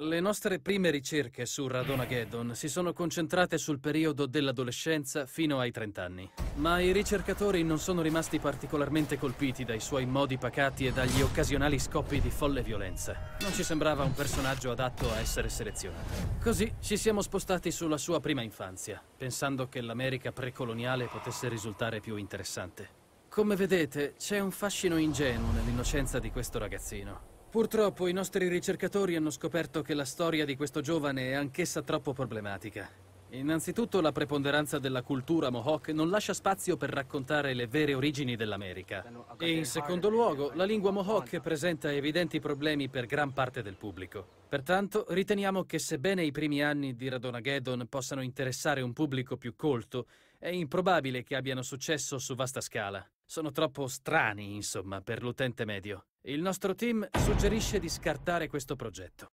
Le nostre prime ricerche su Radonageddon si sono concentrate sul periodo dell'adolescenza fino ai 30 anni, ma i ricercatori non sono rimasti particolarmente colpiti dai suoi modi pacati e dagli occasionali scoppi di folle violenza. Non ci sembrava un personaggio adatto a essere selezionato. Così ci siamo spostati sulla sua prima infanzia, pensando che l'America precoloniale potesse risultare più interessante. Come vedete, c'è un fascino ingenuo nell'innocenza di questo ragazzino Purtroppo i nostri ricercatori hanno scoperto che la storia di questo giovane è anch'essa troppo problematica. Innanzitutto la preponderanza della cultura Mohawk non lascia spazio per raccontare le vere origini dell'America. E in secondo luogo, la lingua Mohawk presenta evidenti problemi per gran parte del pubblico. Pertanto, riteniamo che sebbene i primi anni di Radonageddon possano interessare un pubblico più colto, è improbabile che abbiano successo su vasta scala. Sono troppo strani, insomma, per l'utente medio. Il nostro team suggerisce di scartare questo progetto.